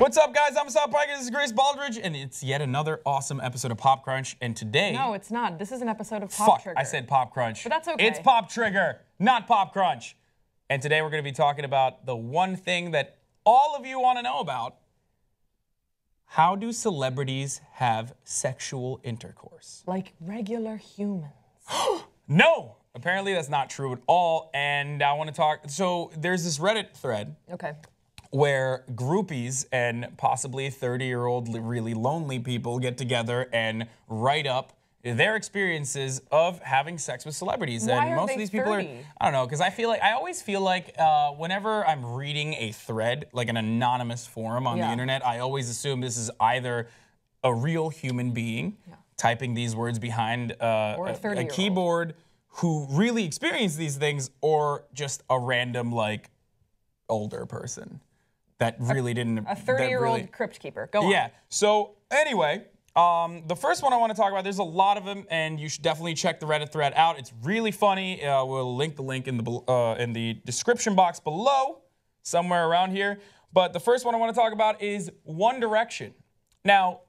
What's up, guys? I'm Sal Piker. This is Grace Baldridge, and it's yet another awesome episode of Pop Crunch. And today, no, it's not. This is an episode of Pop fuck, Trigger. I said Pop Crunch, but that's okay. It's Pop Trigger, not Pop Crunch. And today we're going to be talking about the one thing that all of you want to know about: how do celebrities have sexual intercourse? Like regular humans? no. Apparently that's not true at all, and I want to talk. So there's this Reddit thread. Okay where groupies and possibly 30 year old really lonely people get together and write up their experiences of having sex with celebrities. Why and most of these 30? people are, I don't know, because I feel like, I always feel like uh, whenever I'm reading a thread, like an anonymous forum on yeah. the internet, I always assume this is either a real human being yeah. typing these words behind uh, a, a keyboard who really experienced these things or just a random, like, older person that really didn't. A 30 year old crypt keeper. Go on. Yeah. So, anyway, um, the first one I want to talk about, there's a lot of them, and you should definitely check the Reddit thread out. It's really funny. Uh, we'll link the link in the, uh, in the description box below, somewhere around here. But the first one I want to talk about is One Direction. Now,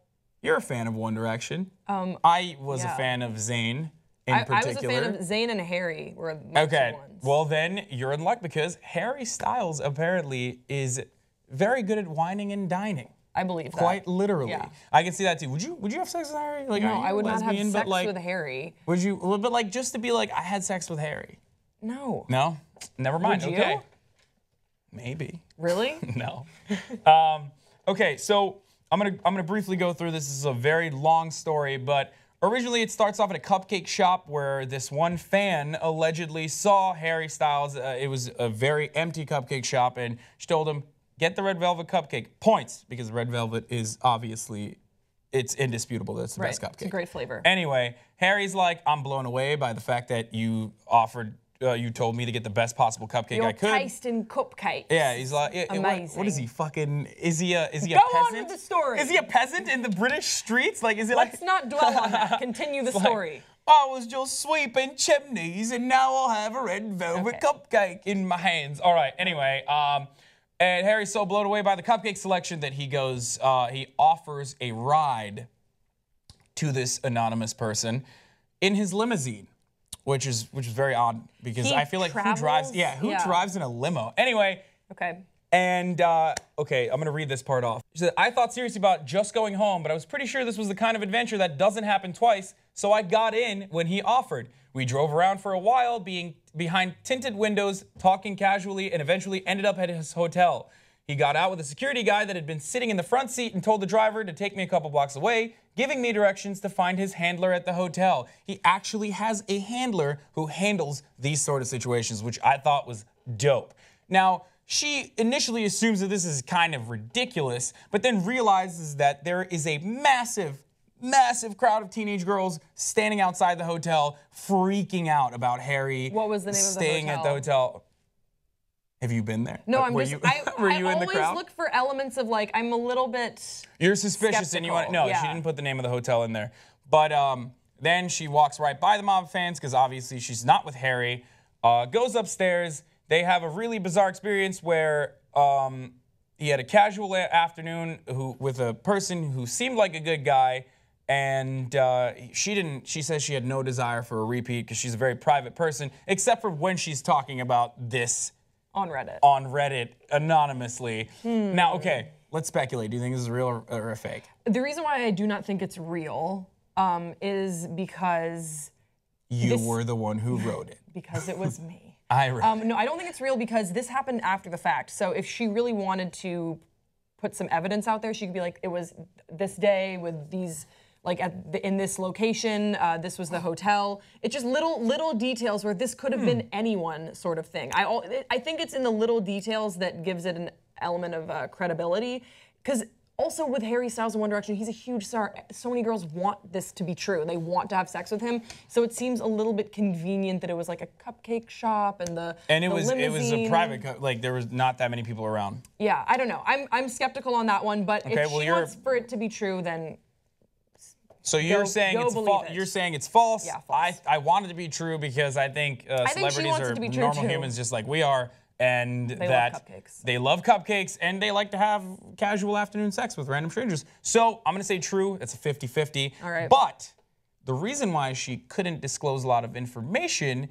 you're a fan of One Direction. Um, I was yeah. a fan of Zayn. In I, particular. I was a fan of Zayn and Harry were the okay. Ones. Well, then you're in luck because Harry Styles apparently is very good at whining and dining. I believe that. Quite literally. Yeah. I can see that too. Would you would you have sex with Harry? Like, no, I would lesbian, not have sex like, with Harry. Would you but like just to be like, I had sex with Harry? No. No? Never mind. Okay. Maybe. Really? no. um, okay, so I'm gonna I'm gonna briefly go through this. This is a very long story, but Originally, it starts off at a cupcake shop where this one fan allegedly saw Harry Styles. Uh, it was a very empty cupcake shop, and she told him, Get the red velvet cupcake. Points because red velvet is obviously it's indisputable. That's the right. best cupcake. It's a great flavor. Anyway, Harry's like, I'm blown away by the fact that you offered. Uh, you told me to get the best possible cupcake Your I could. Taste in cupcakes. Yeah, he's like, yeah, amazing. What, what is he fucking? Is he a? Is he a peasant? Go on with the story. Is he a peasant in the British streets? Like, is it? Let's like... not dwell on that. Continue the story. I was just sweeping chimneys, and now I'll have a red velvet okay. cupcake in my hands. All right. Anyway, um, and Harry's so blown away by the cupcake selection that he goes, uh, he offers a ride to this anonymous person in his limousine, which is which is very odd because he I feel like travels? who drives? Yeah, who yeah. drives in a limo? Anyway. Okay. And uh, okay, I'm gonna read this part off. She said, I thought seriously about just going home, but I was pretty sure this was the kind of adventure that doesn't happen twice, so I got in when he offered. We drove around for a while, being behind tinted windows, talking casually, and eventually ended up at his hotel. He got out with a security guy that had been sitting in the front seat and told the driver to take me a couple blocks away, giving me directions to find his handler at the hotel. He actually has a handler who handles these sort of situations, which I thought was dope. Now, she initially assumes that this is kind of ridiculous, but then realizes that there is a massive, massive crowd of teenage girls standing outside the hotel, freaking out about Harry. What was the name staying of the hotel? at the hotel? Have you been there? No, I'm were just. You, I, were you I in the crowd? always look for elements of like I'm a little bit. You're suspicious, skeptical. and you want no. Yeah. She didn't put the name of the hotel in there, but um, then she walks right by the mob fans because obviously she's not with Harry. Uh, goes upstairs they have a really bizarre experience where um, he had a casual afternoon who, with a person who seemed like a good guy, and uh, she didn't. She says she had no desire for a repeat because she's a very private person, except for when she's talking about this on Reddit. On Reddit, anonymously. Hmm. Now, okay, let's speculate. Do you think this is real or, a fake? The reason why I do not think it's real um, is because you this, were the one who wrote it. because it was me. Ira. Um, no, I don't think it's real because this happened after the fact. So if she really wanted to put some evidence out there, she could be like, it was this day with these like at the, in this location, uh, this was the hotel. It's just little little details where this could have hmm. been anyone sort of thing. I I think it's in the little details that gives it an element of uh, credibility because also with Harry Styles in One Direction, he's a huge star. So many girls want this to be true. They want to have sex with him. So it seems a little bit convenient that it was like a cupcake shop and the and it the was limousine. it was a private like there was not that many people around. Yeah, I don't know. I'm I'm skeptical on that one, but okay, if well, she wants for it to be true, then. So you're go, saying go it's false. It. You're saying it's false. Yeah, false. I I want it to be true because I think uh, I celebrities are normal too. humans just like we are and they that love cupcakes. they love cupcakes and they like to have casual afternoon sex with random strangers. So I'm gonna say true, it's a 50 50. All right. But the reason why she couldn't disclose a lot of information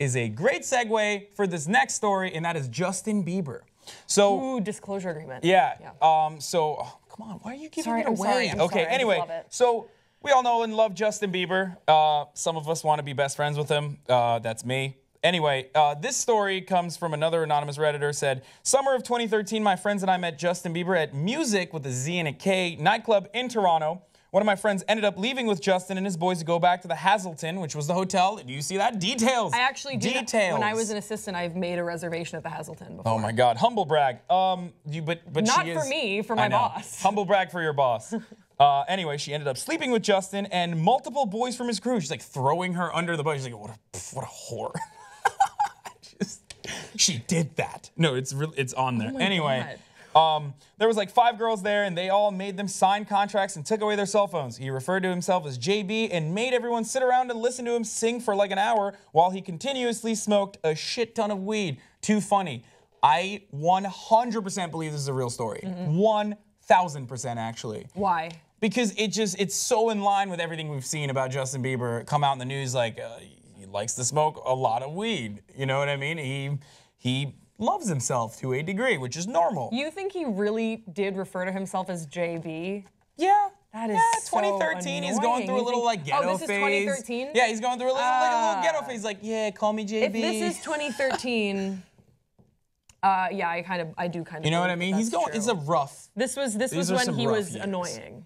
is a great segue for this next story, and that is Justin Bieber. So, Ooh, disclosure agreement. Yeah. yeah. Um, so, oh, come on, why are you giving sorry, it away? Sorry, okay, sorry, anyway, so we all know and love Justin Bieber. Uh, some of us want to be best friends with him. Uh, that's me. Anyway, uh, this story comes from another anonymous redditor. Said summer of 2013, my friends and I met Justin Bieber at Music with a Z and a K nightclub in Toronto. One of my friends ended up leaving with Justin and his boys to go back to the Hazelton, which was the hotel. Do you see that? Details. I actually did Details. When I was an assistant, I've made a reservation at the Hazelton before. Oh my God, humble brag. Um, you but but not for is, me, for my boss. Humble brag for your boss. Uh, anyway, she ended up sleeping with Justin and multiple boys from his crew. She's like throwing her under the bus. She's like, what a, what a whore. she did that. No, it's really it's on oh there. Oh anyway, um, there was like five girls there, and they all made them sign contracts and took away their cell phones. He referred to himself as JB and made everyone sit around and listen to him sing for like an hour while he continuously smoked a shit ton of weed. Too funny. I 100% believe this is a real story. Mm-hmm. 1000% actually. Why? Because it just it's so in line with everything we've seen about Justin Bieber come out in the news like uh, he likes to smoke a lot of weed. You know what I mean? He he loves himself to a degree, which is normal. You think he really did refer to himself as JB? Yeah. That is yeah, 2013. So oh, he's going through a little like ghetto phase. Oh, this phase. is 2013. Yeah, he's going through a little uh, like a little ghetto ah. phase. Like, yeah, call me JB. If this is 2013. uh, yeah, I kind of, I do kind of. You know what I mean? He's going. True. It's a rough. This was this was when he was annoying.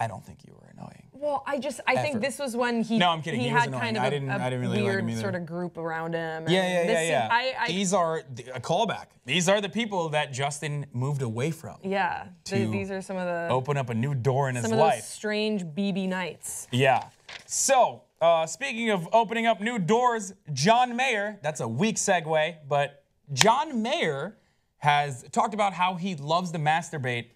I don't think you were annoying. Well, I just I Ever. think this was when he no, I'm kidding. He, he had annoying. kind of I didn't, a, a I didn't really weird like sort of group around him. yeah, yeah, yeah, yeah. I, I, these are the, a callback. These are the people that Justin moved away from. Yeah, the, these are some of the open up a new door in his life. strange BB nights. Yeah. So uh, speaking of opening up new doors, John Mayer. That's a weak segue, but John Mayer has talked about how he loves to masturbate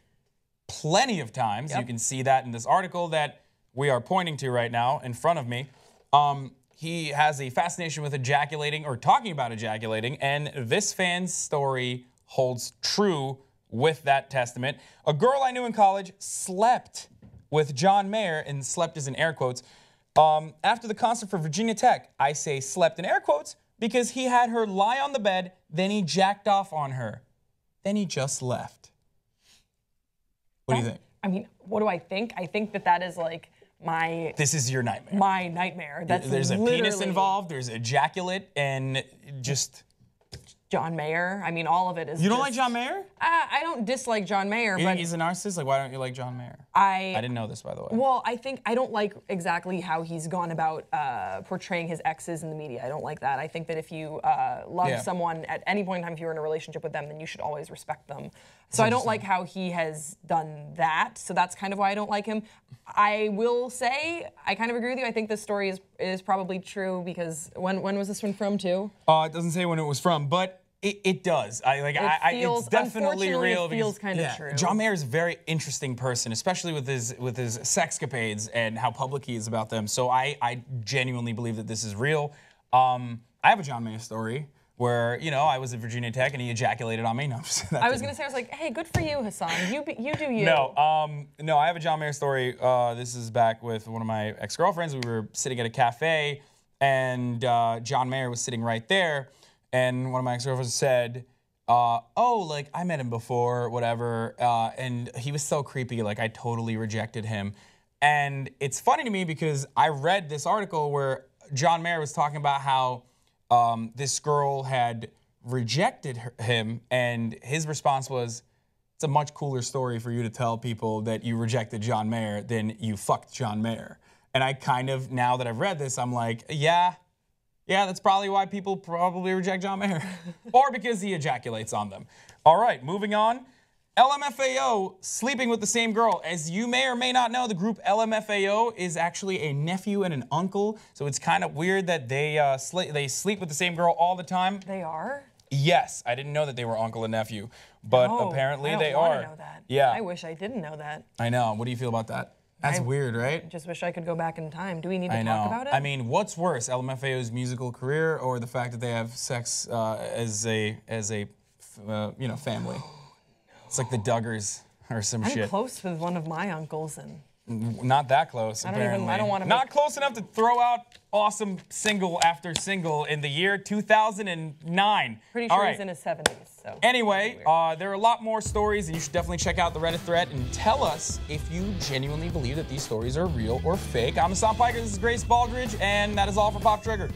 plenty of times. Yep. You can see that in this article that we are pointing to right now in front of me. Um, he has a fascination with ejaculating or talking about ejaculating, and this fan's story holds true with that testament. A girl I knew in college slept with John Mayer, and slept is in air quotes. Um, after the concert for Virginia Tech, I say slept in air quotes because he had her lie on the bed, then he jacked off on her. Then he just left. What do you think? I mean, what do I think? I think that that is like my. This is your nightmare. My nightmare. That's there's a penis involved. There's ejaculate and just. John Mayer. I mean, all of it is. You don't just, like John Mayer? I, uh, I don't dislike John Mayer, but he's a narcissist. Like, why don't you like John Mayer? I I didn't know this, by the way. Well, I think I don't like exactly how he's gone about uh, portraying his exes in the media. I don't like that. I think that if you uh, love yeah. someone at any point in time, if you're in a relationship with them, then you should always respect them. So I don't like how he has done that. So that's kind of why I don't like him. I will say I kind of agree with you. I think this story is is probably true because when when was this one from too? Uh, it doesn't say when it was from, but it, it does. I like. It I, feels, I, it's definitely real. It feels kind of yeah. true. John Mayer is a very interesting person, especially with his with his sexcapades and how public he is about them. So I I genuinely believe that this is real. Um, I have a John Mayer story where you know I was at Virginia Tech and he ejaculated on me. No, I was going to say I was like, hey, good for you, Hassan. You you do you. No, um, no, I have a John Mayer story. Uh, this is back with one of my ex girlfriends. We were sitting at a cafe, and uh, John Mayer was sitting right there, and one of my ex girlfriends said. Uh, oh, like I met him before, whatever. Uh, and he was so creepy, like I totally rejected him. And it's funny to me because I read this article where John Mayer was talking about how um, this girl had rejected her, him, and his response was, "It's a much cooler story for you to tell people that you rejected John Mayer than you fucked John Mayer." And I kind of now that I've read this, I'm like, yeah, yeah, that's probably why people probably reject John Mayer, or because he ejaculates on them. All right, moving on. LMFAO sleeping with the same girl. As you may or may not know, the group LMFAO is actually a nephew and an uncle, so it's kind of weird that they uh, they sleep with the same girl all the time. They are. Yes, I didn't know that they were uncle and nephew, but oh, apparently I don't they are. Know that. Yeah. I wish I didn't know that. I know. What do you feel about that? That's I weird, right? just wish I could go back in time. Do we need to I talk about it? I mean, what's worse, LMFAO's musical career or the fact that they have sex uh, as a as a uh, you know family? It's like the Duggars or some I'm shit. I'm close with one of my uncles and. Not that close. I don't apparently. even. I don't want to. Not make... close enough to throw out awesome single after single in the year 2009. Pretty sure All right. he's in his 70s. So. Anyway, uh, there are a lot more stories, and you should definitely check out the Reddit thread and tell us if you genuinely believe that these stories are real or fake. I'm Sam Piker. This is Grace Baldridge, and that is all for Pop Trigger.